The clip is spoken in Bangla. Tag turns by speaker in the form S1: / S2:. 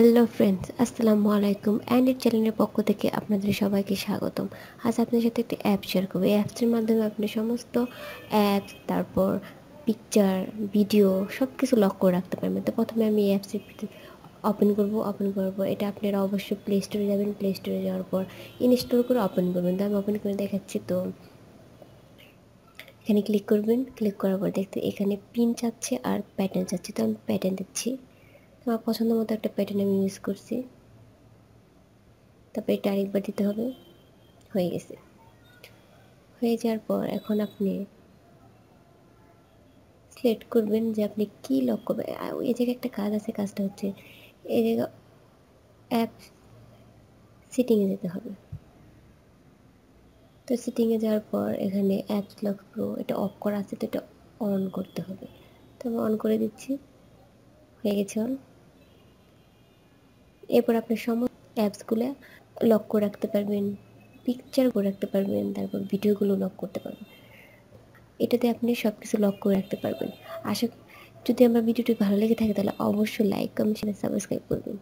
S1: হ্যালো ফ্রেন্ডস আসসালামু আলাইকুম অ্যান্ড ইট চ্যানেলের পক্ষ থেকে আপনাদের সবাইকে স্বাগতম আজ আপনার সাথে একটি অ্যাপ শেয়ার করবো এই অ্যাপসের মাধ্যমে আপনি সমস্ত অ্যাপ তারপর পিকচার ভিডিও সব কিছু লক করে রাখতে পারবেন তো প্রথমে আমি এই অ্যাপসের ওপেন করব ওপেন করবো এটা আপনারা অবশ্যই প্লে স্টোরে যাবেন প্লে স্টোরে যাওয়ার পর ইনস্টল করে ওপেন করবেন তো আমি ওপেন করে দেখাচ্ছি তো এখানে ক্লিক করবেন ক্লিক করার পর দেখতে এখানে পিন চাচ্ছে আর প্যাটার্ন চাচ্ছে তো আমি প্যাটার্ন দিচ্ছি আমার পছন্দ মতো একটা প্যাটার্ন আমি ইউজ করছি তারপরে এটা আরেকবার দিতে হবে হয়ে গেছে হয়ে যাওয়ার পর এখন আপনি সিলেক্ট করবেন যে আপনি কি লক্ষ্য করবেন এই জায়গায় একটা কাজ আছে কাজটা হচ্ছে এই জায়গা অ্যাপ সিটিংয়ে যেতে হবে তো সিটিংয়ে যাওয়ার পর এখানে অ্যাপস লক প্রো এটা অফ করা আছে তো এটা অন করতে হবে তো আমি অন করে দিচ্ছি হয়ে গেছে অন এরপর আপনি সমস্ত অ্যাপসগুলো লক করে রাখতে পারবেন পিকচার করে রাখতে পারবেন তারপর ভিডিওগুলো লক করতে পারবেন এটাতে আপনি সব কিছু লক করে রাখতে পারবেন আশা যদি আমার ভিডিওটি ভালো লেগে থাকে তাহলে অবশ্যই লাইক কমেন্ট সাবস্ক্রাইব করবেন